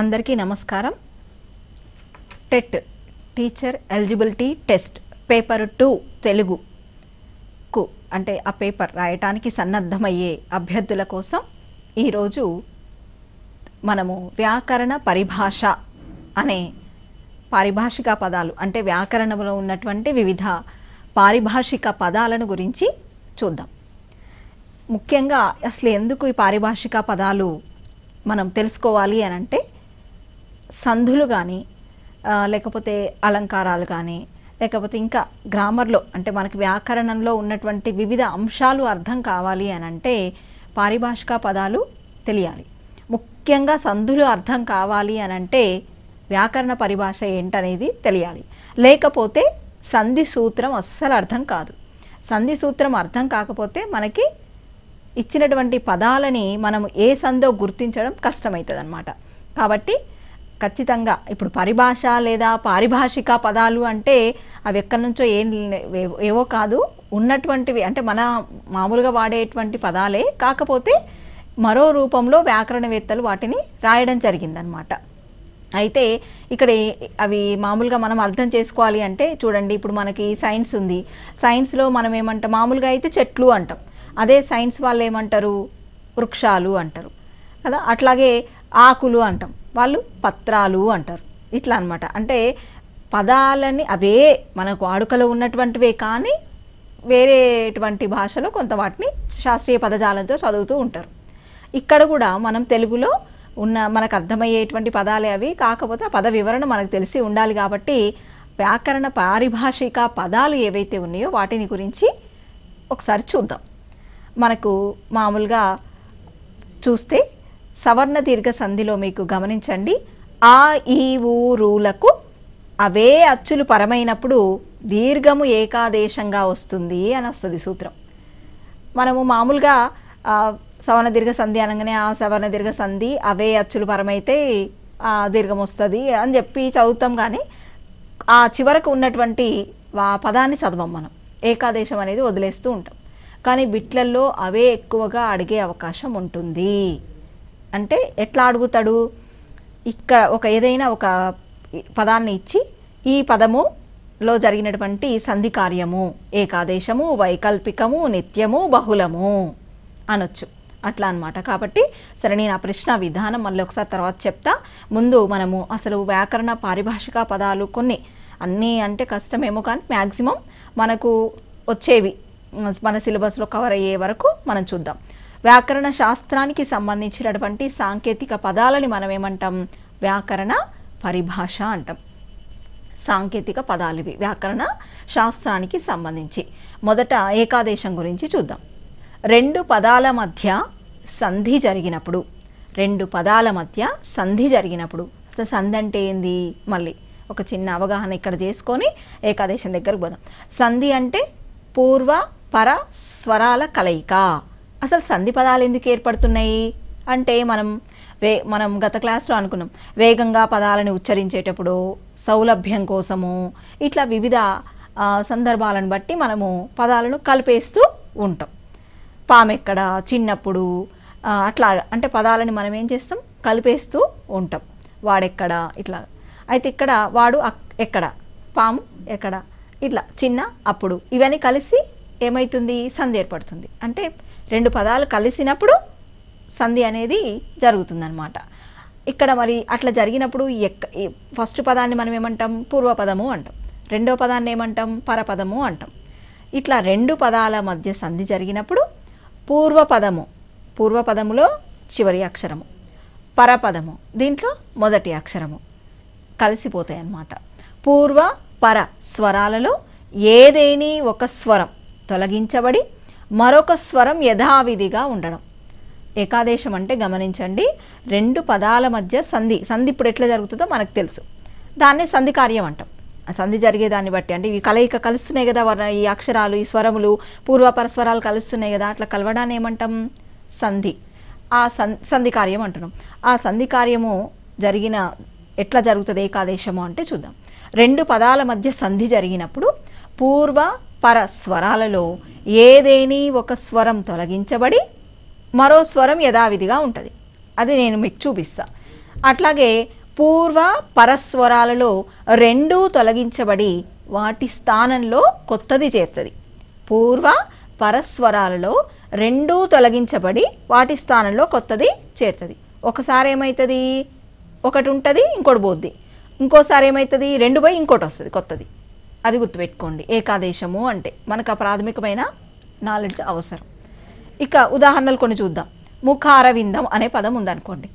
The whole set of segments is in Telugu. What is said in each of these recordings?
అందరికీ నమస్కారం TET teacher eligibility test paper two తెలుగుకు అంటే ఆ పేపర్ రాయటానికి సన్నద్ధమయ్యే అభ్యర్థుల కోసం ఈరోజు మనము వ్యాకరణ పరిభాష అనే పారిభాషిక పదాలు అంటే వ్యాకరణంలో ఉన్నటువంటి వివిధ పారిభాషిక పదాలను గురించి చూద్దాం ముఖ్యంగా అసలు ఎందుకు ఈ పారిభాషిక పదాలు మనం తెలుసుకోవాలి అని అంటే సంధులు కానీ లేకపోతే అలంకారాలు కానీ లేకపోతే ఇంకా గ్రామర్లో అంటే మనకి వ్యాకరణంలో ఉన్నటువంటి వివిధ అంశాలు అర్థం కావాలి అని అంటే పారిభాషిక పదాలు తెలియాలి ముఖ్యంగా సంధులు అర్థం కావాలి అని అంటే వ్యాకరణ పరిభాష ఏంటనేది తెలియాలి లేకపోతే సంధి సూత్రం అస్సలు అర్థం కాదు సంధి సూత్రం అర్థం కాకపోతే మనకి ఇచ్చినటువంటి పదాలని మనం ఏ సందో గుర్తించడం కష్టమవుతుంది అనమాట కాబట్టి ఖచ్చితంగా ఇప్పుడు పరిభాష లేదా పారిభాషిక పదాలు అంటే అవి ఎక్కడి నుంచో ఏం ఏవో కాదు ఉన్నటువంటివి అంటే మన మామూలుగా వాడేటువంటి పదాలే కాకపోతే మరో రూపంలో వ్యాకరణవేత్తలు వాటిని రాయడం జరిగిందనమాట అయితే ఇక్కడ అవి మామూలుగా మనం అర్థం చేసుకోవాలి అంటే చూడండి ఇప్పుడు మనకి సైన్స్ ఉంది సైన్స్లో మనం ఏమంటాం మామూలుగా అయితే చెట్లు అంటాం అదే సైన్స్ వాళ్ళు ఏమంటారు వృక్షాలు అంటారు కదా అట్లాగే ఆకులు అంటాం వాళ్ళు పత్రాలు అంటారు ఇట్లా అనమాట అంటే పదాలని అవే మనకు వాడుకలో ఉన్నటువంటివే కానీ వేరేటువంటి భాషలో కొంత వాటిని శాస్త్రీయ పదజాలంతో చదువుతూ ఉంటారు ఇక్కడ కూడా మనం తెలుగులో ఉన్న మనకు అర్థమయ్యేటువంటి పదాలే అవి కాకపోతే ఆ పద వివరణ మనకు తెలిసి ఉండాలి కాబట్టి వ్యాకరణ పారిభాషిక పదాలు ఏవైతే ఉన్నాయో వాటిని గురించి ఒకసారి చూద్దాం మనకు మామూలుగా చూస్తే సవర్ణ దీర్ఘ సంధిలో మీకు గమనించండి ఆ ఈ ఊరులకు అవే అచ్చులు పరమైనప్పుడు దీర్ఘము ఏకాదేశంగా వస్తుంది అని వస్తుంది సూత్రం మనము మామూలుగా సవర్ణ దీర్ఘ సంధి అనగానే ఆ సవర్ణ దీర్ఘ సంధి అవే అచ్చులు పరమైతే ఆ దీర్ఘం వస్తుంది అని చెప్పి చదువుతాం కానీ ఆ చివరకు ఉన్నటువంటి పదాన్ని చదవం మనం ఏకాదేశం అనేది వదిలేస్తూ ఉంటాం కానీ బిట్లల్లో అవే ఎక్కువగా అడిగే అవకాశం ఉంటుంది అంటే ఎట్లా అడుగుతాడు ఇక్కడ ఒక ఏదైనా ఒక పదాన్ని ఇచ్చి ఈ పదములో జరిగినటువంటి సంధి కార్యము ఏకాదేశము వైకల్పికము నిత్యము బహుళము అనొచ్చు అట్లా అనమాట కాబట్టి సరే నేను ఆ ప్రశ్న విధానం మళ్ళీ ఒకసారి తర్వాత చెప్తా ముందు మనము అసలు వ్యాకరణ పారిభాషిక పదాలు కొన్ని అన్నీ అంటే కష్టమేమో కానీ మ్యాక్సిమం మనకు వచ్చేవి మన సిలబస్లో కవర్ అయ్యే వరకు మనం చూద్దాం వ్యాకరణ శాస్త్రానికి సంబంధించినటువంటి సాంకేతిక పదాలని మనం ఏమంటాం వ్యాకరణ పరిభాష అంటాం సాంకేతిక పదాలు ఇవి వ్యాకరణ శాస్త్రానికి సంబంధించి మొదట ఏకాదేశం గురించి చూద్దాం రెండు పదాల మధ్య సంధి జరిగినప్పుడు రెండు పదాల మధ్య సంధి జరిగినప్పుడు అసలు సంధి అంటే ఏంది మళ్ళీ ఒక చిన్న అవగాహన ఇక్కడ చేసుకొని ఏకాదేశం దగ్గరకు పోదాం సంధి అంటే పూర్వ పర స్వరాల కలయిక అసలు సంధి పదాలు ఎందుకు ఏర్పడుతున్నాయి అంటే మనం వే మనం గత క్లాస్లో అనుకున్నాం వేగంగా పదాలను ఉచ్చరించేటప్పుడు సౌలభ్యం కోసము ఇట్లా వివిధ సందర్భాలను బట్టి మనము పదాలను కలిపేస్తూ ఉంటాం పామెక్కడ చిన్నప్పుడు అట్లా అంటే పదాలని మనం ఏం చేస్తాం కలిపేస్తూ ఉంటాం వాడెక్కడ ఇట్లా అయితే ఇక్కడ వాడు ఎక్కడ పాము ఎక్కడ ఇట్లా చిన్న అప్పుడు ఇవన్నీ కలిసి ఏమవుతుంది సంధి ఏర్పడుతుంది అంటే రెండు పదాలు కలిసినప్పుడు సంధి అనేది జరుగుతుందనమాట ఇక్కడ మరి అట్లా జరిగినప్పుడు ఎక్క ఫస్ట్ పదాన్ని మనం ఏమంటాం పూర్వపదము అంటాం రెండో పదాన్ని ఏమంటాం పరపదము అంటాం ఇట్లా రెండు పదాల మధ్య సంధి జరిగినప్పుడు పూర్వపదము పూర్వపదములో చివరి అక్షరము పరపదము దీంట్లో మొదటి అక్షరము కలిసిపోతాయి అన్నమాట పూర్వ పర స్వరాలలో ఏదేని ఒక స్వరం తొలగించబడి మరొక స్వరం యథావిధిగా ఉండడం ఏకాదేశం అంటే గమనించండి రెండు పదాల మధ్య సంధి సంధి ఇప్పుడు ఎట్లా జరుగుతుందో మనకు తెలుసు దాన్నే సంధి కార్యం అంటాం సంధి జరిగేదాన్ని బట్టి అంటే ఇవి కలయిక కలుస్తున్నాయి కదా వర్ణ ఈ అక్షరాలు ఈ స్వరములు పూర్వపరస్వరాలు స్వరాలు కలుస్తున్నాయి కదా అట్లా కలవడాన్ని ఏమంటాం సంధి ఆ సంధి కార్యం అంటున్నాం ఆ సంధి కార్యము జరిగిన ఎట్లా జరుగుతుంది ఏకాదేశము అంటే చూద్దాం రెండు పదాల మధ్య సంధి జరిగినప్పుడు పూర్వ పర స్వరాలలో ఏదేని ఒక స్వరం తొలగించబడి మరో స్వరం యథావిధిగా ఉంటుంది అది నేను మీకు చూపిస్తా అట్లాగే పూర్వ పరస్వరాలలో రెండూ తొలగించబడి వాటి స్థానంలో కొత్తది చేరుతుంది పూర్వ పరస్వరాలలో రెండూ తొలగించబడి వాటి స్థానంలో కొత్తది చేరుతుంది ఒకసారి ఏమవుతుంది ఒకటి ఉంటుంది ఇంకోటి పోద్ది ఇంకోసారి ఏమవుతుంది రెండు పోయి ఇంకోటి వస్తుంది కొత్తది అది గుర్తుపెట్టుకోండి ఏకాదేశము అంటే మనకు ఆ ప్రాథమికమైన నాలెడ్జ్ అవసరం ఇక ఉదాహరణలు కొన్ని చూద్దాం ముఖ అరవిందం అనే పదం ఉందనుకోండి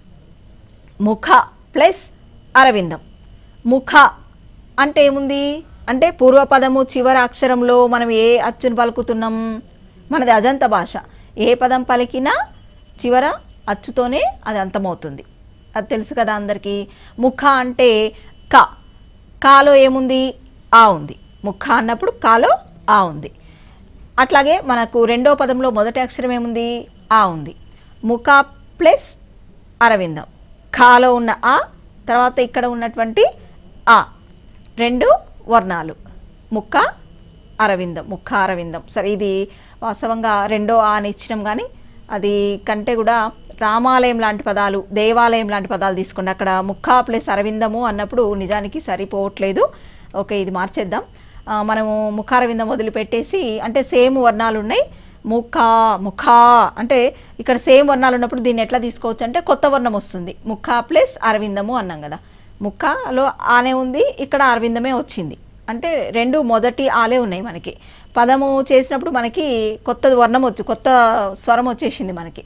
ముఖ ప్లస్ అరవిందం ముఖ అంటే ఏముంది అంటే పూర్వపదము చివరి అక్షరంలో మనం ఏ అచ్చును పలుకుతున్నాం మనది అజంత భాష ఏ పదం పలికినా చివర అచ్చుతోనే అది అంతమవుతుంది అది తెలుసు కదా అందరికీ ముఖ అంటే క కాలో ఏముంది ఆ ఉంది ముఖ అన్నప్పుడు కాలో ఆ ఉంది అట్లాగే మనకు రెండో పదంలో మొదటి అక్షరం ఏముంది ఆ ఉంది ముఖ ప్లస్ అరవిందం కాలో ఉన్న ఆ తర్వాత ఇక్కడ ఉన్నటువంటి ఆ రెండు వర్ణాలు ముక్క అరవిందం ముక్క అరవిందం సరే ఇది వాస్తవంగా రెండో ఆ అని ఇచ్చినాం కానీ అది కంటే కూడా రామాలయం లాంటి పదాలు దేవాలయం లాంటి పదాలు తీసుకోండి అక్కడ ముక్క ప్లస్ అరవిందము అన్నప్పుడు నిజానికి సరిపోవట్లేదు ఓకే ఇది మార్చేద్దాం మనము ముఖార మొదలుపెట్టేసి అంటే సేమ్ వర్ణాలు ఉన్నాయి ముఖ ముఖ అంటే ఇక్కడ సేమ్ వర్ణాలు ఉన్నప్పుడు దీన్ని ఎట్లా తీసుకోవచ్చు అంటే కొత్త వర్ణం వస్తుంది ముఖ ప్లస్ అరవిందము అన్నాం కదా ముఖలో ఆనే ఉంది ఇక్కడ అరవిందమే వచ్చింది అంటే రెండు మొదటి ఆలే ఉన్నాయి మనకి పదము చేసినప్పుడు మనకి కొత్త వర్ణం వచ్చి కొత్త స్వరం వచ్చేసింది మనకి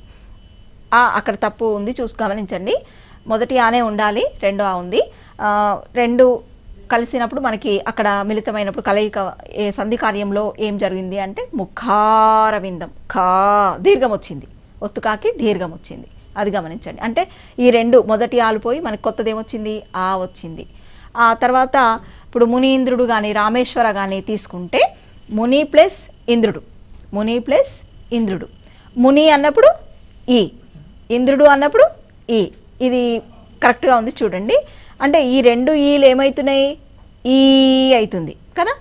ఆ అక్కడ తప్పు ఉంది చూసి గమనించండి మొదటి ఆనే ఉండాలి రెండు ఆ ఉంది రెండు కలిసినప్పుడు మనకి అక్కడ మిళితమైనప్పుడు కలయిక ఏ సంధి కార్యంలో ఏం జరిగింది అంటే ముఖారవిందం ఖా దీర్ఘం వచ్చింది ఒత్తుకాకి దీర్ఘం వచ్చింది అది గమనించండి అంటే ఈ రెండు మొదటి ఆలుపోయి మనకి కొత్తది ఏమొచ్చింది ఆ వచ్చింది ఆ తర్వాత ఇప్పుడు మునీంద్రుడు కానీ రామేశ్వర కానీ తీసుకుంటే ముని ప్లస్ ఇంద్రుడు ముని ప్లస్ ఇంద్రుడు ముని అన్నప్పుడు ఈ ఇంద్రుడు అన్నప్పుడు ఈ ఇది కరెక్ట్గా ఉంది చూడండి అంటే ఈ రెండు ఈలు ఏమవుతున్నాయి ఈ అవుతుంది కదా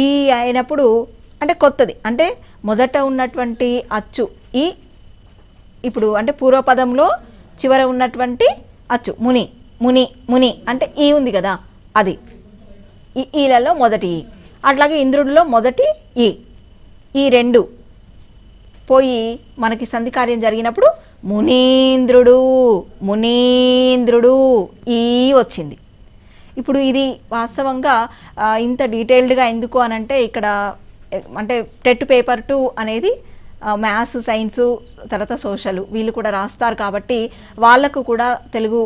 ఈ అయినప్పుడు అంటే కొత్తది అంటే మొదట ఉన్నటువంటి అచ్చు ఈ ఇప్పుడు అంటే పూర్వపదంలో చివర ఉన్నటువంటి అచ్చు ముని ముని ముని అంటే ఈ ఉంది కదా అది ఈలలో మొదటి ఈ అట్లాగే ఇంద్రుడిలో మొదటి ఈ ఈ రెండు పోయి మనకి సంధికార్యం జరిగినప్పుడు మునీంద్రుడు మునీంద్రుడు ఈ వచ్చింది ఇప్పుడు ఇది వాస్తవంగా ఇంత డీటెయిల్డ్గా ఎందుకు అని అంటే ఇక్కడ అంటే టెట్ పేపర్ టూ అనేది మ్యాథ్స్ సైన్సు తర్వాత సోషల్ వీళ్ళు కూడా రాస్తారు కాబట్టి వాళ్ళకు కూడా తెలుగు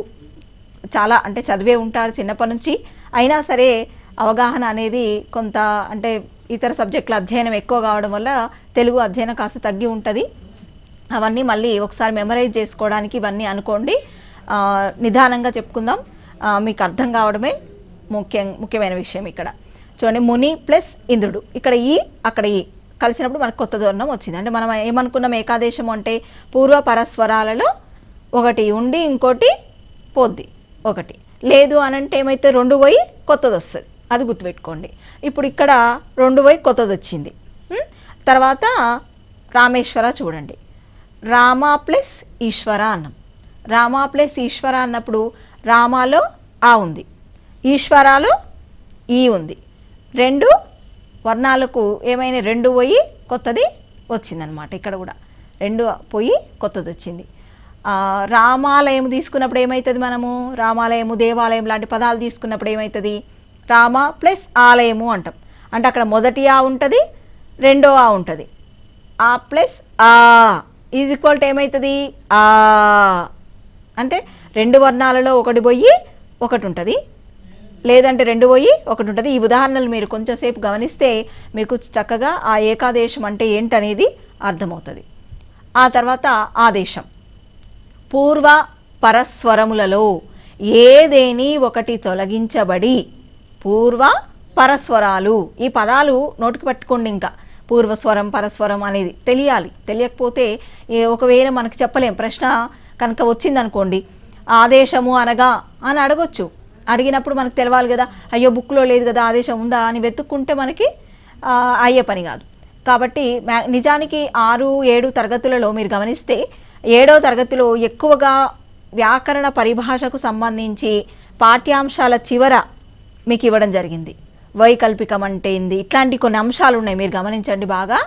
చాలా అంటే చదివే ఉంటారు చిన్నప్పటి నుంచి అయినా సరే అవగాహన అనేది కొంత అంటే ఇతర సబ్జెక్టుల అధ్యయనం ఎక్కువ కావడం వల్ల తెలుగు అధ్యయనం కాస్త తగ్గి ఉంటుంది అవన్నీ మళ్ళీ ఒకసారి మెమరైజ్ చేసుకోవడానికి ఇవన్నీ అనుకోండి నిదానంగా చెప్పుకుందాం మీకు అర్థం కావడమే ముఖ్యం ముఖ్యమైన విషయం ఇక్కడ చూడండి ముని ప్లస్ ఇంద్రుడు ఇక్కడ ఈ అక్కడ ఈ కలిసినప్పుడు మనకు కొత్త దూరణం వచ్చింది అంటే మనం ఏమనుకున్నాం ఏకాదేశం అంటే పూర్వ పరస్వరాలలో ఒకటి ఉండి ఇంకోటి పోద్ది ఒకటి లేదు అని అంటే ఏమైతే రెండు పోయి కొత్తది వస్తుంది అది గుర్తుపెట్టుకోండి ఇప్పుడు ఇక్కడ రెండు పోయి కొత్తది వచ్చింది తర్వాత రామేశ్వర చూడండి రామ ప్లస్ ఈశ్వర అన్నం రామ ప్లస్ ఈశ్వర అన్నప్పుడు రామాలో ఆ ఉంది ఈశ్వరాలో ఈ ఉంది రెండు వర్ణాలకు ఏమైనా రెండు పోయి కొత్తది వచ్చిందనమాట ఇక్కడ కూడా రెండు పోయి కొత్తది వచ్చింది రామాలయం తీసుకున్నప్పుడు ఏమవుతుంది మనము రామాలయము దేవాలయం లాంటి పదాలు తీసుకున్నప్పుడు ఏమవుతుంది రామ ప్లస్ ఆలయము అంటాం అంటే అక్కడ మొదటి ఆ ఉంటుంది రెండో ఆ ఉంటుంది ఆ ప్లస్ ఆ ఈజ్ ఈక్వల్ టు ఏమవుతుంది అంటే రెండు వర్ణాలలో ఒకటి పోయి ఒకటి ఉంటుంది లేదంటే రెండు పోయి ఒకటి ఉంటుంది ఈ ఉదాహరణలు మీరు కొంచెంసేపు గమనిస్తే మీకు చక్కగా ఆ ఏకాదేశం అంటే ఏంటనేది అర్థమవుతుంది ఆ తర్వాత ఆదేశం పూర్వ పరస్వరములలో ఏదేని ఒకటి తొలగించబడి పూర్వ పరస్వరాలు ఈ పదాలు నోటికి పట్టుకోండి ఇంకా పూర్వస్వరం పరస్వరం అనేది తెలియాలి తెలియకపోతే ఒకవేళ మనకు చెప్పలేం ప్రశ్న కనుక వచ్చిందనుకోండి ఆదేశము అనగా అని అడగొచ్చు అడిగినప్పుడు మనకు తెలవాలి కదా అయ్యో బుక్లో లేదు కదా ఆదేశం ఉందా అని వెతుక్కుంటే మనకి అయ్యే పని కాదు కాబట్టి నిజానికి ఆరు ఏడు తరగతులలో మీరు గమనిస్తే ఏడో తరగతిలో ఎక్కువగా వ్యాకరణ పరిభాషకు సంబంధించి పాఠ్యాంశాల చివర మీకు ఇవ్వడం జరిగింది వైకల్పికం అంటే ఏంది ఇట్లాంటి కొన్ని అంశాలు ఉన్నాయి మీరు గమనించండి బాగా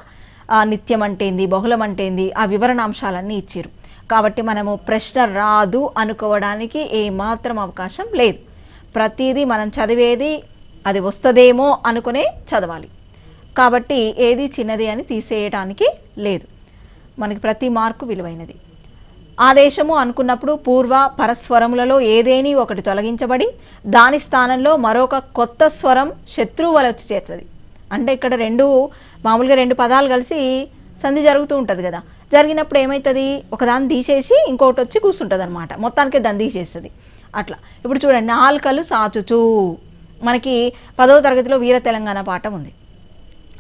నిత్యం అంటే ఏంది బహుళం అంటే ఏంది ఆ వివరణ అంశాలన్నీ ఇచ్చారు కాబట్టి మనము ప్రశ్న రాదు అనుకోవడానికి ఏమాత్రం అవకాశం లేదు ప్రతిదీ మనం చదివేది అది వస్తుందేమో అనుకునే చదవాలి కాబట్టి ఏది చిన్నది అని తీసేయడానికి లేదు మనకి ప్రతి మార్కు విలువైనది ఆదేశము అనుకున్నప్పుడు పూర్వ పరస్వరములలో ఏదేని ఒకటి తొలగించబడి దాని స్థానంలో మరొక కొత్త స్వరం శత్రువు వలె వచ్చి చేస్తుంది అంటే ఇక్కడ రెండు మామూలుగా రెండు పదాలు కలిసి సంధి జరుగుతూ ఉంటుంది కదా జరిగినప్పుడు ఏమవుతుంది ఒకదాన్ని తీసేసి ఇంకోటి వచ్చి కూర్చుంటుంది అనమాట మొత్తానికి దాన్ని తీసేస్తుంది అట్లా ఇప్పుడు చూడండి నాలుకలు సాచుచు మనకి పదవ తరగతిలో వీర తెలంగాణ పాఠం ఉంది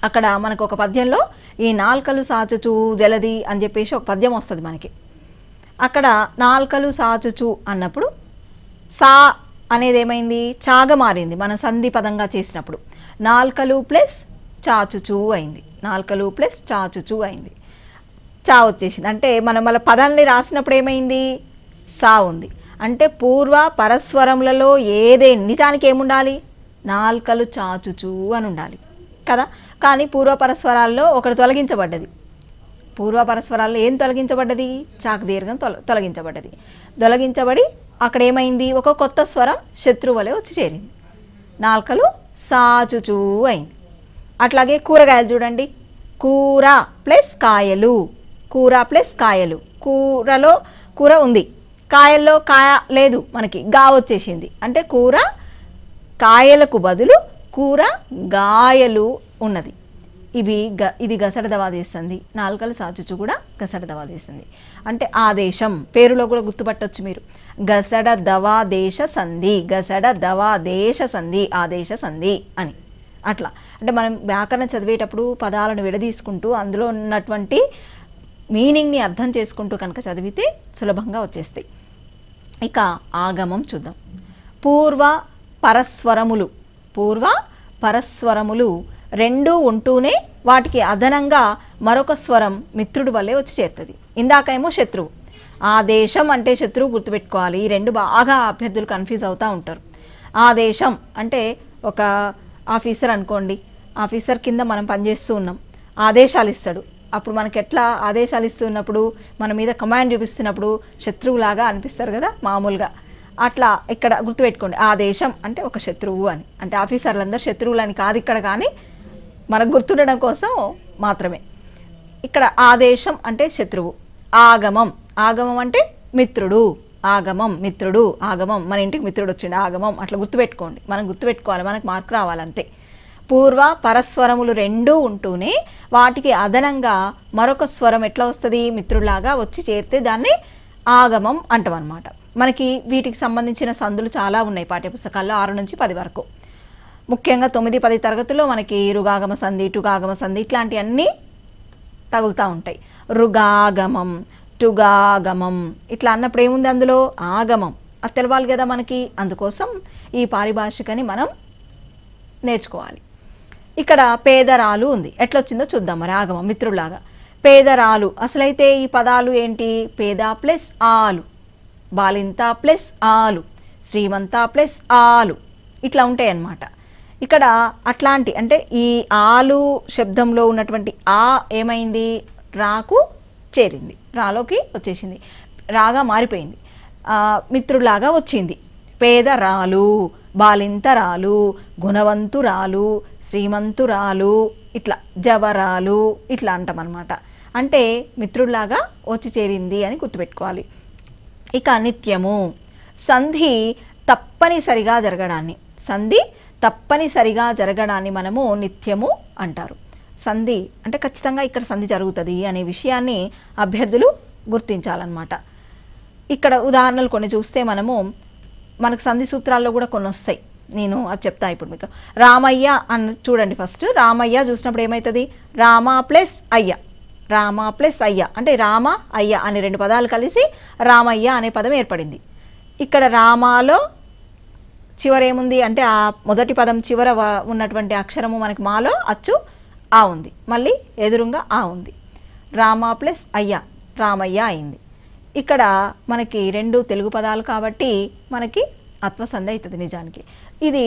అక్కడ మనకు ఒక పద్యంలో ఈ నాలుకలు సాచుచు జలది అని చెప్పేసి ఒక పద్యం వస్తుంది మనకి అక్కడ నాల్కలు సాచుచు అన్నప్పుడు సా అనేది ఏమైంది చాగ మారింది మనం సంధి పదంగా చేసినప్పుడు నాల్కలు ప్లస్ చాచుచు అయింది నాల్కలు ప్లస్ చాచుచు అయింది చా వచ్చేసింది అంటే మనం మళ్ళీ పదాన్ని రాసినప్పుడు ఏమైంది సా ఉంది అంటే పూర్వ పరస్వరములలో ఏదే నిజానికి ఏముండాలి నాల్కలు చాచుచు అని ఉండాలి కదా కానీ పూర్వ పరస్వరాల్లో ఒకటి తొలగించబడ్డది పూర్వ ఏం తొలగించబడ్డది చాక్ దీర్ఘం తొలగించబడ్డది తొలగించబడి అక్కడ ఏమైంది ఒక కొత్త స్వరం శత్రువులే వచ్చి చేరింది నాల్కలు సాచుచూ అయింది అట్లాగే కూరగాయలు చూడండి కూర ప్లస్ కాయలు కూర ప్లస్ కాయలు కూరలో కూర ఉంది కాయల్లో కాయ లేదు మనకి గా వచ్చేసింది అంటే కూర కాయలకు బదులు కూర గాయలు ఉన్నది ఇవి గ ఇది చేస్తుంది నాలుకలు సాచుచు కూడా చేస్తుంది అంటే ఆదేశం పేరులో కూడా గుర్తుపట్టవచ్చు మీరు గసడ దవా దేశ సంధి గసడ దవా దేశ సంధి ఆదేశ సంధి అని అట్లా అంటే మనం వ్యాకరణ చదివేటప్పుడు పదాలను విడదీసుకుంటూ అందులో ఉన్నటువంటి మీనింగ్ని అర్థం చేసుకుంటూ కనుక చదివితే సులభంగా వచ్చేస్తాయి ఇక ఆగమం చూద్దాం పూర్వ పరస్వరములు పూర్వ పరస్వరములు రెండూ ఉంటూనే వాటికి అదనంగా మరొక స్వరం మిత్రుడు వల్లే వచ్చి చేరుతుంది ఇందాకేమో శత్రువు ఆ దేశం అంటే శత్రువు గుర్తుపెట్టుకోవాలి ఈ రెండు బాగా అభ్యర్థులు కన్ఫ్యూజ్ అవుతూ ఉంటారు ఆ దేశం అంటే ఒక ఆఫీసర్ అనుకోండి ఆఫీసర్ కింద మనం పనిచేస్తూ ఉన్నాం ఆదేశాలు ఇస్తాడు అప్పుడు మనకి ఎట్లా ఆదేశాలు ఇస్తున్నప్పుడు మన మీద కమాండ్ చూపిస్తున్నప్పుడు శత్రువులాగా అనిపిస్తారు కదా మామూలుగా అట్లా ఇక్కడ గుర్తుపెట్టుకోండి ఆ దేశం అంటే ఒక శత్రువు అని అంటే ఆఫీసర్లందరూ శత్రువులని కాదు ఇక్కడ కానీ మనకు గుర్తుండడం కోసం మాత్రమే ఇక్కడ ఆదేశం అంటే శత్రువు ఆగమం ఆగమం అంటే మిత్రుడు ఆగమం మిత్రుడు ఆగమం మన ఇంటికి మిత్రుడు వచ్చిండు ఆగమం అట్లా గుర్తుపెట్టుకోండి మనం గుర్తుపెట్టుకోవాలి మనకు మార్కు రావాలంతే పూర్వ పరస్వరములు రెండూ ఉంటూనే వాటికి అదనంగా మరొక స్వరం ఎట్లా వస్తుంది మిత్రుడిలాగా వచ్చి చేరితే దాన్ని ఆగమం అంటాం మనకి వీటికి సంబంధించిన సందులు చాలా ఉన్నాయి పాఠ్యపుస్తకాల్లో ఆరు నుంచి పది వరకు ముఖ్యంగా తొమ్మిది పది తరగతుల్లో మనకి రుగాగమ సంధి టుగాగమ సంధి ఇట్లాంటివన్నీ తగులుతూ ఉంటాయి రుగాగమం టుగాగమం ఇట్లా అన్నప్పుడు ఏముంది అందులో ఆగమం అది తెలవాలి కదా మనకి అందుకోసం ఈ పారిభాషికని మనం నేర్చుకోవాలి ఇక్కడ పేదరాలు ఉంది ఎట్లొచ్చిందో చూద్దాం మరి ఆగమం మిత్రులాగా పేదరాలు అసలైతే ఈ పదాలు ఏంటి పేద ప్లస్ ఆలు బాలింత ప్లస్ ఆలు శ్రీమంత ప్లస్ ఆలు ఇట్లా ఉంటాయి అన్నమాట ఇక్కడ అట్లాంటి అంటే ఈ ఆలు శబ్దంలో ఉన్నటువంటి ఆ ఏమైంది రాకు చేరింది రాలోకి వచ్చేసింది రాగా మారిపోయింది మిత్రులాగా వచ్చింది పేదరాలు బాలింతరాలు గుణవంతురాలు శ్రీమంతురాలు ఇట్లా జవరాలు ఇట్లా అంటామన్నమాట అంటే మిత్రుల్లాగా వచ్చి చేరింది అని గుర్తుపెట్టుకోవాలి ఇక నిత్యము సంధి తప్పనిసరిగా జరగడాన్ని సంధి తప్పనిసరిగా జరగడాన్ని మనము నిత్యము అంటారు సంధి అంటే ఖచ్చితంగా ఇక్కడ సంధి జరుగుతుంది అనే విషయాన్ని అభ్యర్థులు గుర్తించాలన్నమాట ఇక్కడ ఉదాహరణలు కొన్ని చూస్తే మనము మనకు సంధి సూత్రాల్లో కూడా కొన్ని వస్తాయి నేను అది చెప్తా ఇప్పుడు మీకు రామయ్య అన్న చూడండి ఫస్ట్ రామయ్య చూసినప్పుడు ఏమవుతుంది రామ ప్లస్ అయ్య రామ ప్లస్ అయ్య అంటే రామ అయ్య అనే రెండు పదాలు కలిసి రామయ్య అనే పదం ఏర్పడింది ఇక్కడ రామాలో చివరేముంది అంటే ఆ మొదటి పదం చివర ఉన్నటువంటి అక్షరము మనకి మాలో అచ్చు ఆ ఉంది మళ్ళీ ఎదురుగా ఆ ఉంది రామ ప్లస్ అయ్య రామయ్య అయింది ఇక్కడ మనకి రెండు తెలుగు పదాలు కాబట్టి మనకి ఆత్మసంధ అవుతుంది నిజానికి ఇది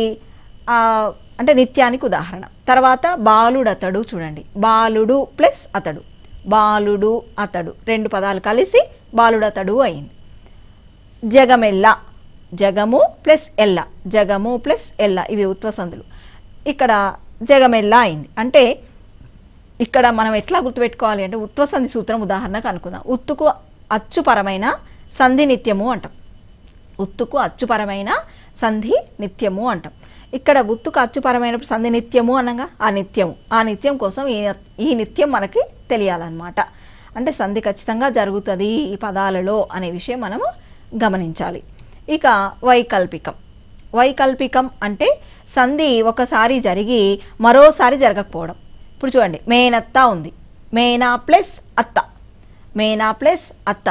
అంటే నిత్యానికి ఉదాహరణ తర్వాత బాలుడు అతడు చూడండి బాలుడు ప్లస్ అతడు బాలుడు అతడు రెండు పదాలు కలిసి బాలుడు అతడు అయింది జగమెల్ల జగము ప్లస్ ఎల్ల జగము ప్లస్ ఎల్ల ఇవి ఉత్వసందులు ఇక్కడ జగమెల్ల అయింది అంటే ఇక్కడ మనం ఎట్లా గుర్తుపెట్టుకోవాలి అంటే ఉత్వసంధి సూత్రం ఉదాహరణకు అనుకుందాం ఉత్తుకు అచ్చుపరమైన సంధి నిత్యము అంటాం ఉత్తుకు అచ్చుపరమైన సంధి నిత్యము అంటాం ఇక్కడ ఉత్తుకు అచ్చుపరమైనప్పుడు సంధి నిత్యము అనగా ఆ నిత్యము ఆ నిత్యం కోసం ఈ ఈ నిత్యం మనకి తెలియాలన్నమాట అంటే సంధి ఖచ్చితంగా జరుగుతుంది ఈ పదాలలో అనే విషయం మనము గమనించాలి ఇక వైకల్పికం వైకల్పికం అంటే సంధి ఒకసారి జరిగి మరోసారి జరగకపోవడం ఇప్పుడు చూడండి మేనత్త ఉంది మేనా ప్లస్ అత్త మేనా ప్లస్ అత్త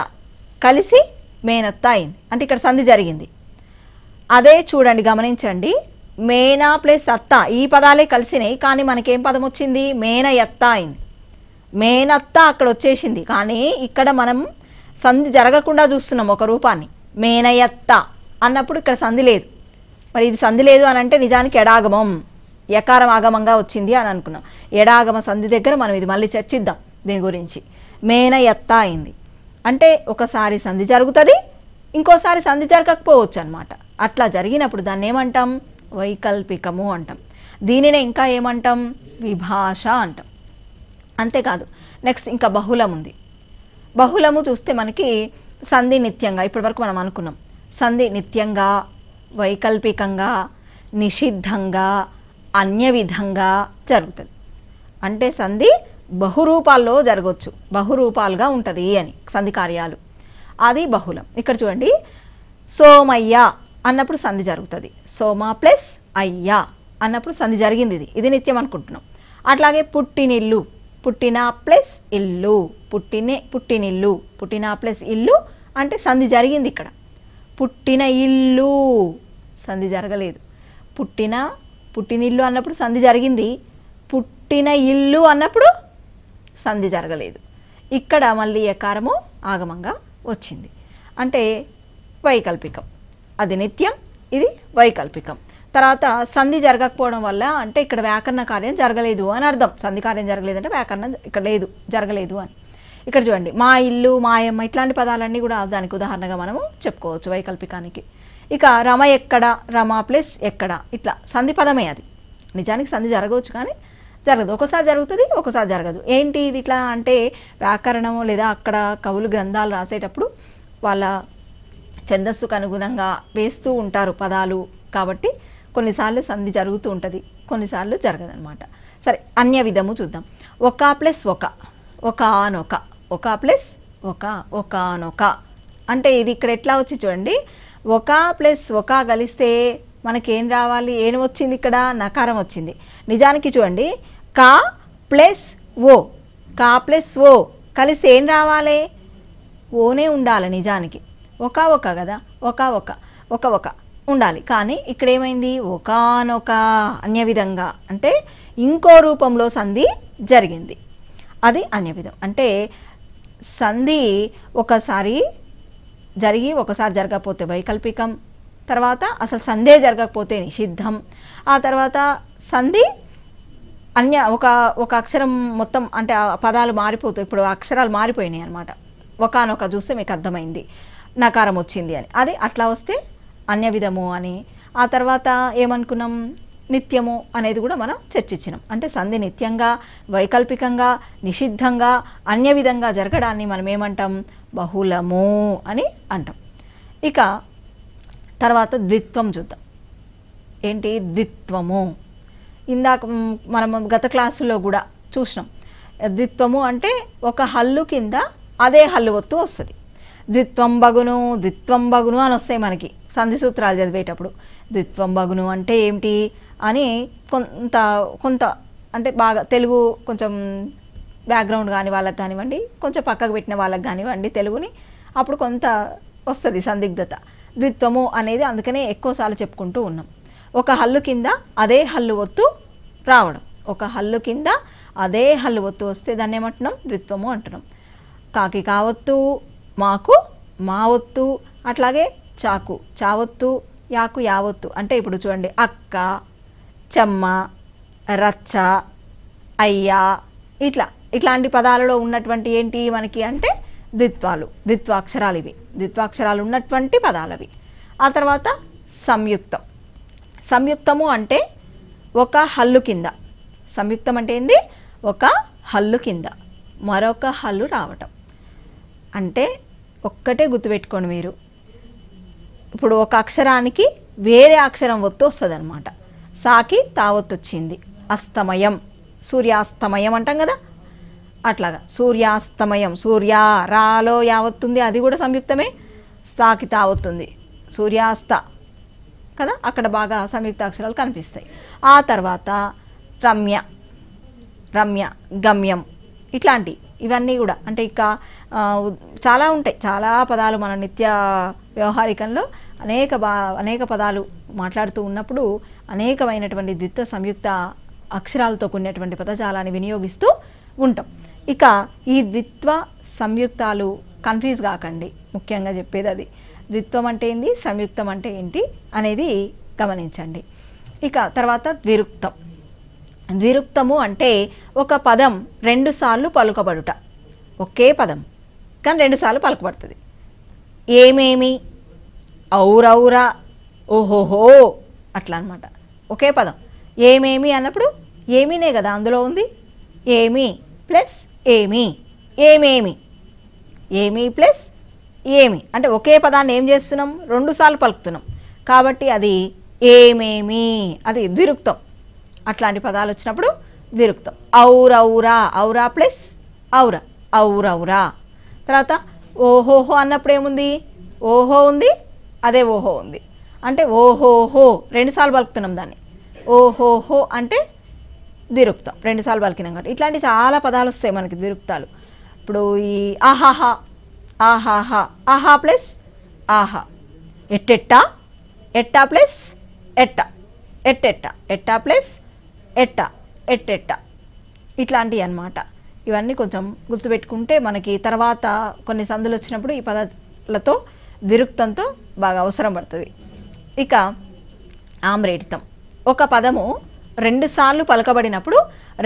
కలిసి మేనత్త అయింది అంటే ఇక్కడ సంధి జరిగింది అదే చూడండి గమనించండి మేనా ప్లస్ అత్త ఈ పదాలే కలిసినాయి కానీ మనకేం పదం వచ్చింది మేనయత్త అయింది మేనత్త అక్కడ వచ్చేసింది కానీ ఇక్కడ మనం సంధి జరగకుండా చూస్తున్నాం ఒక రూపాన్ని మేనయత్త అన్నప్పుడు ఇక్కడ సంధి లేదు మరి ఇది సంధి లేదు అని అంటే నిజానికి ఎడాగమం ఎకారం ఆగమంగా వచ్చింది అని అనుకున్నాం ఎడాగమ సంధి దగ్గర మనం ఇది మళ్ళీ చర్చిద్దాం దీని గురించి మేనయత్త అయింది అంటే ఒకసారి సంధి జరుగుతుంది ఇంకోసారి సంధి జరగకపోవచ్చు అనమాట అట్లా జరిగినప్పుడు దాన్ని ఏమంటాం వైకల్పికము అంటాం దీనినే ఇంకా ఏమంటాం విభాష అంటాం అంతేకాదు నెక్స్ట్ ఇంకా బహుళం ఉంది బహుళము చూస్తే మనకి సంధి నిత్యంగా ఇప్పటివరకు మనం అనుకున్నాం సంధి నిత్యంగా వైకల్పికంగా నిషిద్ధంగా అన్య విధంగా జరుగుతుంది అంటే సంధి బహురూపాల్లో జరగవచ్చు బహురూపాలుగా ఉంటుంది అని సంధి కార్యాలు అది బహుళం ఇక్కడ చూడండి సోమయ్య అన్నప్పుడు సంధి జరుగుతుంది సోమ ప్లస్ అయ్యా అన్నప్పుడు సంధి జరిగింది ఇది ఇది నిత్యం అనుకుంటున్నాం అట్లాగే పుట్టినిల్లు పుట్టిన ప్లస్ ఇల్లు పుట్టినే పుట్టినిల్లు పుట్టిన ప్లస్ ఇల్లు అంటే సంధి జరిగింది ఇక్కడ పుట్టిన ఇల్లు సంధి జరగలేదు పుట్టిన పుట్టిన ఇల్లు అన్నప్పుడు సంధి జరిగింది పుట్టిన ఇల్లు అన్నప్పుడు సంధి జరగలేదు ఇక్కడ మళ్ళీ ఎకారము ఆగమంగా వచ్చింది అంటే వైకల్పికం అది నిత్యం ఇది వైకల్పికం తర్వాత సంధి జరగకపోవడం వల్ల అంటే ఇక్కడ వ్యాకరణ కార్యం జరగలేదు అని అర్థం సంధి కార్యం జరగలేదంటే వ్యాకరణం ఇక్కడ లేదు జరగలేదు అని ఇక్కడ చూడండి మా ఇల్లు మాయమ్మ ఇట్లాంటి పదాలన్నీ కూడా దానికి ఉదాహరణగా మనము చెప్పుకోవచ్చు వైకల్పికానికి ఇక రమ ఎక్కడ రమ ప్లస్ ఎక్కడ ఇట్లా సంధి పదమే అది నిజానికి సంధి జరగవచ్చు కానీ జరగదు ఒకసారి జరుగుతుంది ఒకసారి జరగదు ఏంటి ఇది ఇట్లా అంటే వ్యాకరణము లేదా అక్కడ కవులు గ్రంథాలు రాసేటప్పుడు వాళ్ళ ఛందస్సుకు అనుగుణంగా వేస్తూ ఉంటారు పదాలు కాబట్టి కొన్నిసార్లు సంధి జరుగుతూ ఉంటుంది కొన్నిసార్లు జరగదనమాట సరే అన్య విధము చూద్దాం ఒక ప్లస్ ఒక ఒక అనొక ఒక ప్లస్ ఒక అనొక అంటే ఇది ఇక్కడ ఎట్లా వచ్చి చూడండి ఒక ప్లస్ ఒక కలిస్తే మనకేం రావాలి ఏం వచ్చింది ఇక్కడ నకారం వచ్చింది నిజానికి చూడండి కా ప్లస్ ఓ కా ప్లస్ ఓ కలిసి ఏం రావాలి ఓనే ఉండాలి నిజానికి ఒక ఒక కదా ఒక ఒక ఒక ఒక ఉండాలి కానీ ఇక్కడ ఏమైంది ఒకనొక అన్య విధంగా అంటే ఇంకో రూపంలో సంధి జరిగింది అది అన్య విధం అంటే సంధి ఒకసారి జరిగి ఒకసారి జరగకపోతే వైకల్పికం తర్వాత అసలు సంధే జరగకపోతే నిషిద్ధం ఆ తర్వాత సంధి అన్య ఒక ఒక అక్షరం మొత్తం అంటే పదాలు మారిపోతాయి ఇప్పుడు అక్షరాలు మారిపోయినాయి అనమాట ఒకనొక చూస్తే మీకు అర్థమైంది నకారం వచ్చింది అని అది అట్లా వస్తే అన్య విధము అని ఆ తర్వాత ఏమనుకున్నాం నిత్యము అనేది కూడా మనం చర్చించినాం అంటే సంధి నిత్యంగా వైకల్పికంగా నిషిద్ధంగా అన్య విధంగా జరగడాన్ని మనం ఏమంటాం బహుళము అని అంటాం ఇక తర్వాత ద్విత్వం చూద్దాం ఏంటి ద్విత్వము ఇందాక మనం గత క్లాసులో కూడా చూసినాం ద్విత్వము అంటే ఒక హల్లు కింద అదే హల్లు వత్తు వస్తుంది ద్విత్వం బగును ద్విత్వం బగును అని వస్తాయి మనకి సంధి సూత్రాలు చదివేటప్పుడు ద్విత్వం బగును అంటే ఏమిటి అని కొంత కొంత అంటే బాగా తెలుగు కొంచెం బ్యాక్గ్రౌండ్ కాని వాళ్ళకి కానివ్వండి కొంచెం పక్కకు పెట్టిన వాళ్ళకి కానివ్వండి తెలుగుని అప్పుడు కొంత వస్తుంది సందిగ్ధత ద్విత్వము అనేది అందుకనే ఎక్కువసార్లు చెప్పుకుంటూ ఉన్నాం ఒక హల్లు కింద అదే హల్లు ఒత్తు రావడం ఒక హల్లు కింద అదే హల్లు ఒత్తు వస్తే దాన్ని ఏమంటున్నాం ద్విత్వము అంటున్నాం కాకి కావత్తు మాకు మా ఒత్తు అట్లాగే చాకు చావొత్తు యాకు యావత్తు అంటే ఇప్పుడు చూడండి అక్క చెమ్మ రచ్చ అయ్యా ఇట్లా ఇట్లాంటి పదాలలో ఉన్నటువంటి ఏంటి మనకి అంటే ద్విత్వాలు ద్విత్వాక్షరాలు ఇవి ద్విత్వాక్షరాలు ఉన్నటువంటి అవి ఆ తర్వాత సంయుక్తం సంయుక్తము అంటే ఒక హల్లు కింద సంయుక్తం అంటే ఏంది ఒక హల్లు కింద మరొక హల్లు రావటం అంటే ఒక్కటే గుర్తుపెట్టుకోండి మీరు ఇప్పుడు ఒక అక్షరానికి వేరే అక్షరం ఒత్తు వస్తుంది అనమాట సాకి తావత్తొచ్చింది అస్తమయం సూర్యాస్తమయం అంటాం కదా అట్లాగా సూర్యాస్తమయం సూర్య రాలో యావత్తుంది అది కూడా సంయుక్తమే సాకి తావత్తుంది సూర్యాస్త కదా అక్కడ బాగా సంయుక్త అక్షరాలు కనిపిస్తాయి ఆ తర్వాత రమ్య రమ్య గమ్యం ఇట్లాంటి ఇవన్నీ కూడా అంటే ఇక చాలా ఉంటాయి చాలా పదాలు మన నిత్య వ్యవహారికంలో అనేక బా అనేక పదాలు మాట్లాడుతూ ఉన్నప్పుడు అనేకమైనటువంటి ద్విత్వ సంయుక్త అక్షరాలతో కూడినటువంటి పదజాలాన్ని వినియోగిస్తూ ఉంటాం ఇక ఈ ద్విత్వ సంయుక్తాలు కన్ఫ్యూజ్ కాకండి ముఖ్యంగా చెప్పేది అది ద్విత్వం అంటే ఏంది సంయుక్తం అంటే ఏంటి అనేది గమనించండి ఇక తర్వాత ద్విరుక్తం ద్విరుక్తము అంటే ఒక పదం రెండుసార్లు పలుకబడుట ఒకే పదం కానీ రెండుసార్లు పలుకబడుతుంది ఏమేమి ఔరౌరా ఓహోహో అట్లా అనమాట ఒకే పదం ఏమేమి అన్నప్పుడు ఏమీనే కదా అందులో ఉంది ఏమి ప్లస్ ఏమి ఏమేమి ఏమి ప్లస్ ఏమి అంటే ఒకే పదాన్ని ఏం చేస్తున్నాం రెండుసార్లు పలుకుతున్నాం కాబట్టి అది ఏమేమి అది ద్విరుక్తం అట్లాంటి పదాలు వచ్చినప్పుడు విరుక్తం ఔరౌరా ఔరా ప్లస్ ఔరా ఔరౌరా తర్వాత ఓహోహో అన్నప్పుడు ఏముంది ఓహో ఉంది అదే ఓహో ఉంది అంటే ఓహోహో రెండుసార్లు పలుకుతున్నాం దాన్ని ఓహోహో అంటే ద్విరుక్తం రెండుసార్లు పలికినాం కాబట్టి ఇట్లాంటి చాలా పదాలు వస్తాయి మనకి విరుక్తాలు ఇప్పుడు ఈ ఆహాహా ఆహాహా ఆహా ప్లస్ ఆహా ఎట్టెట్టా ఎట్టా ప్లస్ ఎట్ట ఎట్టెట్ట ఎట్టా ప్లస్ ఎట్ట ఎట్టెట్ట ఇట్లాంటివి అనమాట ఇవన్నీ కొంచెం గుర్తుపెట్టుకుంటే మనకి తర్వాత కొన్ని సందులు వచ్చినప్పుడు ఈ పదాలతో విరుక్తంతో బాగా అవసరం పడుతుంది ఇక ఆమ్రేడితం ఒక పదము రెండుసార్లు పలకబడినప్పుడు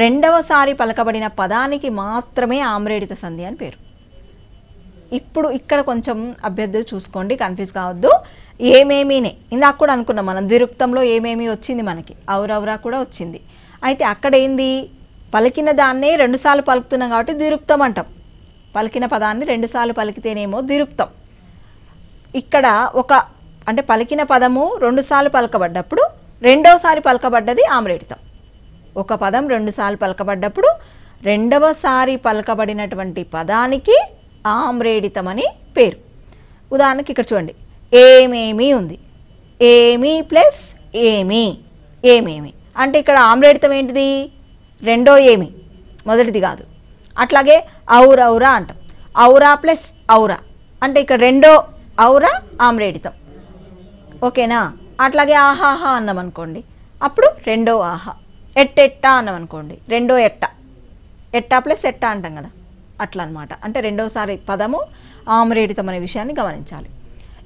రెండవసారి పలకబడిన పదానికి మాత్రమే ఆమ్రేడిత సంధి అని పేరు ఇప్పుడు ఇక్కడ కొంచెం అభ్యర్థులు చూసుకోండి కన్ఫ్యూజ్ కావద్దు ఏమేమినే ఇందాక కూడా అనుకున్నాం మనం ద్విరుక్తంలో ఏమేమి వచ్చింది మనకి అవురవురా కూడా వచ్చింది అయితే అక్కడ ఏంది పలికిన దాన్నే రెండుసార్లు పలుకుతున్నాం కాబట్టి ద్విరుక్తం అంటాం పలికిన పదాన్ని రెండుసార్లు పలికితేనేమో ద్విరుక్తం ఇక్కడ ఒక అంటే పలికిన పదము రెండుసార్లు పలకబడ్డప్పుడు రెండవసారి పలకబడ్డది ఆమ్రేడితం ఒక పదం రెండుసార్లు పలకబడ్డప్పుడు రెండవసారి పలకబడినటువంటి పదానికి ఆమ్రేడితం అని పేరు ఉదాహరణకి ఇక్కడ చూడండి ఏమేమి ఉంది ఏమి ప్లస్ ఏమి ఏమేమి అంటే ఇక్కడ ఆమ్లేడితం ఏంటిది రెండో ఏమి మొదటిది కాదు అట్లాగే ఔరౌరా అంటాం ఔరా ప్లస్ ఔరా అంటే ఇక్కడ రెండో ఔరా ఆమ్రేడితం ఓకేనా అట్లాగే ఆహాహా అన్నాం అనుకోండి అప్పుడు రెండో ఆహా ఎట్టెట్టా అన్నాం అనుకోండి రెండో ఎట్ట ఎట్టా ప్లస్ ఎట్టా అంటాం కదా అట్లా అనమాట అంటే రెండోసారి పదము ఆమ్రేడితం అనే విషయాన్ని గమనించాలి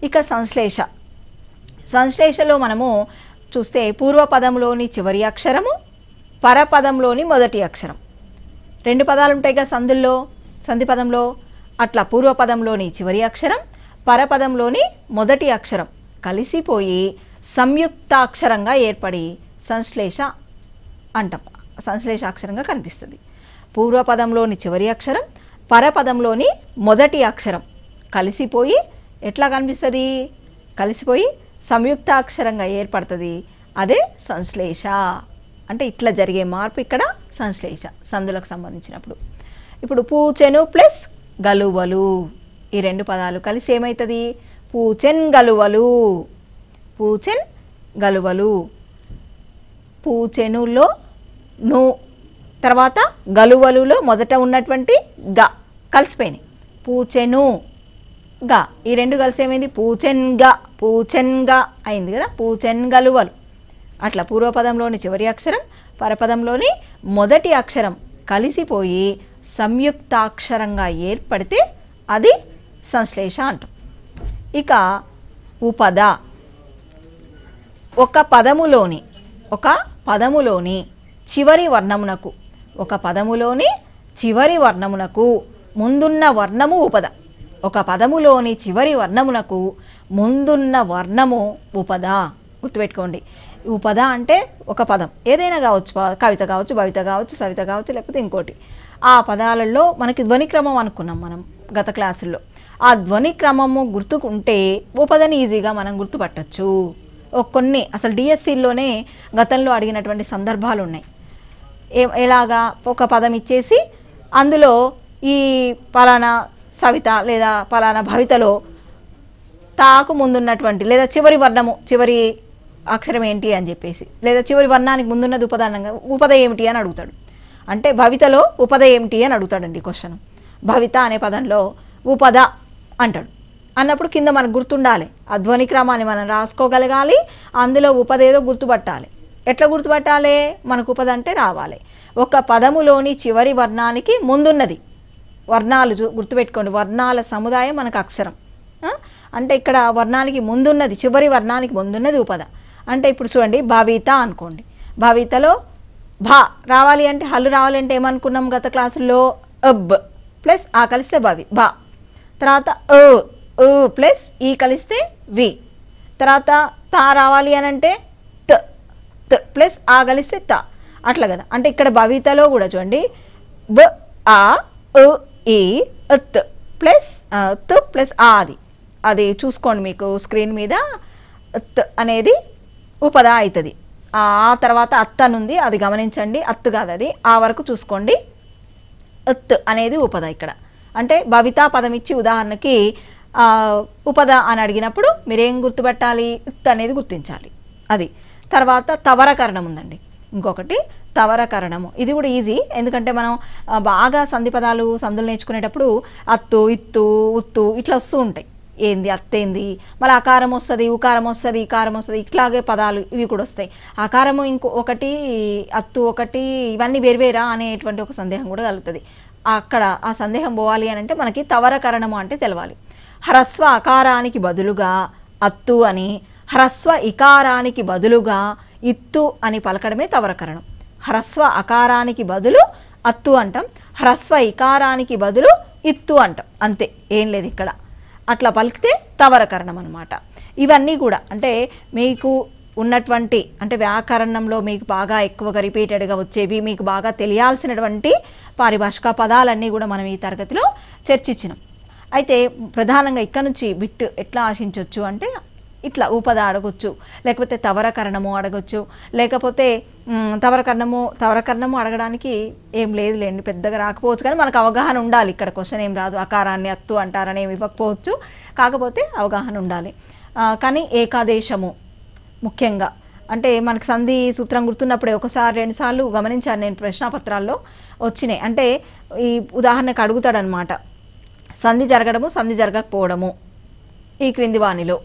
ఇక సంశ్లేష సంశ్లేషలో మనము చూస్తే పూర్వపదంలోని చివరి అక్షరము పరపదంలోని మొదటి అక్షరం రెండు పదాలు ఉంటాయి కదా సందుల్లో సంధిపదంలో అట్లా పూర్వపదంలోని చివరి అక్షరం పరపదంలోని మొదటి అక్షరం కలిసిపోయి సంయుక్తాక్షరంగా ఏర్పడి సంశ్లేష అంటాం అక్షరంగా కనిపిస్తుంది పూర్వపదంలోని చివరి అక్షరం పరపదంలోని మొదటి అక్షరం కలిసిపోయి ఎట్లా కనిపిస్తుంది కలిసిపోయి సంయుక్తాక్షరంగా ఏర్పడుతుంది అదే సంశ్లేష అంటే ఇట్లా జరిగే మార్పు ఇక్కడ సంశ్లేష సందులకు సంబంధించినప్పుడు ఇప్పుడు పూచెను ప్లస్ గలువలు ఈ రెండు పదాలు కలిసి ఏమవుతుంది పూచెన్ గలువలు పూచెన్ గలువలు పూచెనులో ను తర్వాత గలువలులో మొదట ఉన్నటువంటి గ కలిసిపోయినాయి పూచెను గా ఈ రెండు కలిసి ఏమైంది పూచెన్గా పూచెన్గా అయింది కదా పూచెన్గలువలు అట్లా పూర్వపదంలోని చివరి అక్షరం పరపదంలోని మొదటి అక్షరం కలిసిపోయి సంయుక్తాక్షరంగా ఏర్పడితే అది సంశ్లేష అంటాం ఇక ఉపద ఒక పదములోని ఒక పదములోని చివరి వర్ణమునకు ఒక పదములోని చివరి వర్ణమునకు ముందున్న వర్ణము ఉపద ఒక పదములోని చివరి వర్ణమునకు ముందున్న వర్ణము ఉపద గుర్తుపెట్టుకోండి ఉపద అంటే ఒక పదం ఏదైనా కావచ్చు కవిత కావచ్చు భవిత కావచ్చు సవిత కావచ్చు లేకపోతే ఇంకోటి ఆ పదాలలో మనకి ధ్వనిక్రమం అనుకున్నాం మనం గత క్లాసుల్లో ఆ ధ్వని క్రమము గుర్తుకుంటే ఉపదని ఈజీగా మనం గుర్తుపట్టచ్చు కొన్ని అసలు డిఎస్సిలోనే గతంలో అడిగినటువంటి సందర్భాలు ఉన్నాయి ఏ ఎలాగా ఒక పదం ఇచ్చేసి అందులో ఈ పలానా సవిత లేదా పలానా భవితలో తాకు ముందున్నటువంటి లేదా చివరి వర్ణము చివరి అక్షరం ఏంటి అని చెప్పేసి లేదా చివరి వర్ణానికి ముందున్నది ఉపదానంగా ఉపద ఏమిటి అని అడుగుతాడు అంటే భవితలో ఉపద ఏమిటి అని అడుగుతాడండి క్వశ్చన్ భవిత అనే పదంలో ఉపద అంటాడు అన్నప్పుడు కింద మనకు గుర్తుండాలి ఆ ధ్వని క్రమాన్ని మనం రాసుకోగలగాలి అందులో ఉపదేదో గుర్తుపట్టాలి ఎట్లా గుర్తుపట్టాలి మనకు ఉపద అంటే రావాలి ఒక పదములోని చివరి వర్ణానికి ముందున్నది వర్ణాలు గుర్తుపెట్టుకోండి వర్ణాల సముదాయం మనకు అక్షరం అంటే ఇక్కడ వర్ణానికి ముందున్నది చివరి వర్ణానికి ముందున్నది ఉపద అంటే ఇప్పుడు చూడండి భావిత అనుకోండి భావితలో భా రావాలి అంటే హల్లు రావాలంటే ఏమనుకున్నాం గత క్లాసులో అబ్ ప్లస్ ఆ కలిస్తే భవి భా తర్వాత ఉ ప్లస్ ఈ కలిస్తే వి తర్వాత తా రావాలి అని అంటే త త ప్లస్ ఆ కలిస్తే త అట్లా కదా అంటే ఇక్కడ భవితలో కూడా చూడండి బ ఆ ఈ అత్ ప్లస్ అత్ ప్లస్ ఆది అది చూసుకోండి మీకు స్క్రీన్ మీద అత్ అనేది ఉపద అవుతుంది ఆ తర్వాత అత్ అనుంది అది గమనించండి అత్ కాదు అది ఆ వరకు చూసుకోండి అత్ అనేది ఉపద ఇక్కడ అంటే భవితా పదం ఇచ్చి ఉదాహరణకి ఉపద అని అడిగినప్పుడు మీరేం గుర్తుపెట్టాలి ఇత్ అనేది గుర్తించాలి అది తర్వాత తవరకరణం ఉందండి ఇంకొకటి స్థవరకరణము ఇది కూడా ఈజీ ఎందుకంటే మనం బాగా సంధి పదాలు సందులు నేర్చుకునేటప్పుడు అత్తు ఇత్తు ఉత్తు ఇట్లా వస్తూ ఉంటాయి ఏంది అత్తేంది మళ్ళీ అకారం వస్తుంది ఉకారం వస్తుంది ఇకారం వస్తుంది ఇట్లాగే పదాలు ఇవి కూడా వస్తాయి అకారము ఇంకో ఒకటి అత్తు ఒకటి ఇవన్నీ వేరువేరా అనేటువంటి ఒక సందేహం కూడా కలుగుతుంది అక్కడ ఆ సందేహం పోవాలి అని అంటే మనకి తవరకరణము అంటే తెలవాలి హ్రస్వ అకారానికి బదులుగా అత్తు అని హ్రస్వ ఇకారానికి బదులుగా ఇత్తు అని పలకడమే తవరకరణం హ్రస్వ అకారానికి బదులు అత్తు అంటాం హ్రస్వ ఇకారానికి బదులు ఇత్తు అంటాం అంతే ఏం లేదు ఇక్కడ అట్లా పలికితే తవరకరణం అనమాట ఇవన్నీ కూడా అంటే మీకు ఉన్నటువంటి అంటే వ్యాకరణంలో మీకు బాగా ఎక్కువగా రిపీటెడ్గా వచ్చేవి మీకు బాగా తెలియాల్సినటువంటి పారిభాషిక పదాలన్నీ కూడా మనం ఈ తరగతిలో చర్చించినాం అయితే ప్రధానంగా ఇక్కడ నుంచి బిట్టు ఎట్లా ఆశించవచ్చు అంటే ఇట్లా ఉపద అడగొచ్చు లేకపోతే తవరకరణము అడగొచ్చు లేకపోతే తవరకర్ణము తవరకర్ణము అడగడానికి ఏం లేదులేండి పెద్దగా రాకపోవచ్చు కానీ మనకు అవగాహన ఉండాలి ఇక్కడ క్వశ్చన్ ఏం రాదు అకారాన్ని అత్తు అంటారని ఏమి ఇవ్వకపోవచ్చు కాకపోతే అవగాహన ఉండాలి కానీ ఏకాదేశము ముఖ్యంగా అంటే మనకి సంధి సూత్రం గుర్తున్నప్పుడే ఒకసారి రెండుసార్లు గమనించాను నేను ప్రశ్నపత్రాల్లో వచ్చినాయి అంటే ఈ ఉదాహరణకు అడుగుతాడనమాట సంధి జరగడము సంధి జరగకపోవడము ఈ క్రింది వాణిలో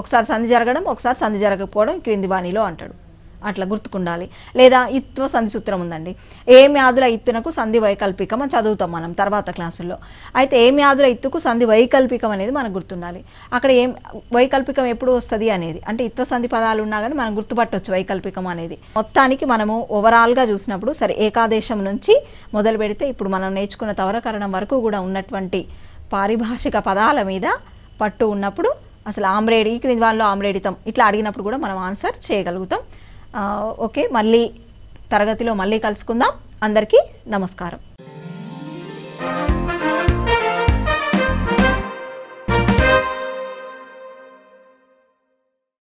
ఒకసారి సంధి జరగడం ఒకసారి సంధి జరగకపోవడం ఈ క్రింది వాణిలో అంటాడు అట్లా గుర్తుకుండాలి లేదా ఇత్వ సంధి సూత్రం ఉందండి ఏ వ్యాధుల ఇత్తునకు సంధి వైకల్పికం అని చదువుతాం మనం తర్వాత క్లాసుల్లో అయితే ఏ వ్యాధుల ఇత్తుకు సంధి వైకల్పికం అనేది మనకు గుర్తుండాలి అక్కడ ఏం వైకల్పికం ఎప్పుడు వస్తుంది అనేది అంటే ఇత్వ సంధి పదాలు ఉన్నా కానీ మనం గుర్తుపట్టవచ్చు వైకల్పికం అనేది మొత్తానికి మనము ఓవరాల్గా చూసినప్పుడు సరే ఏకాదేశం నుంచి మొదలు పెడితే ఇప్పుడు మనం నేర్చుకున్న తవరకరణం వరకు కూడా ఉన్నటువంటి పారిభాషిక పదాల మీద పట్టు ఉన్నప్పుడు అసలు ఆమ్రేడి క్రింది వాళ్ళు ఆమ్రేడితం ఇట్లా అడిగినప్పుడు కూడా మనం ఆన్సర్ చేయగలుగుతాం ఓకే మళ్ళీ తరగతిలో మళ్ళీ కలుసుకుందాం అందరికీ నమస్కారం